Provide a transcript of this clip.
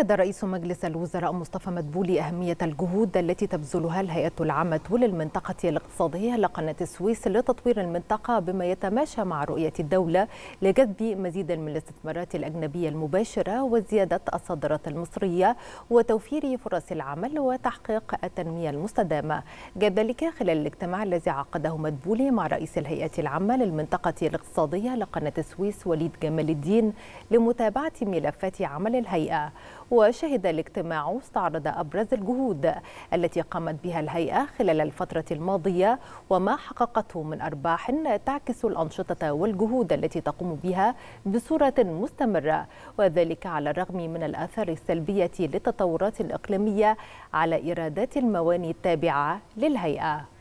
أكد رئيس مجلس الوزراء مصطفى مدبولي أهمية الجهود التي تبذلها الهيئة العامة للمنطقة الاقتصادية لقناة السويس لتطوير المنطقة بما يتماشى مع رؤية الدولة لجذب مزيد من الاستثمارات الأجنبية المباشرة وزيادة الصادرات المصرية وتوفير فرص العمل وتحقيق التنمية المستدامة جاء ذلك خلال الاجتماع الذي عقده مدبولي مع رئيس الهيئة العامة للمنطقة الاقتصادية لقناة السويس وليد جمال الدين لمتابعة ملفات عمل الهيئة وشهد الاجتماع استعرض أبرز الجهود التي قامت بها الهيئة خلال الفترة الماضية وما حققته من أرباح تعكس الأنشطة والجهود التي تقوم بها بصورة مستمرة وذلك على الرغم من الآثار السلبية للتطورات الإقليمية على إيرادات المواني التابعة للهيئة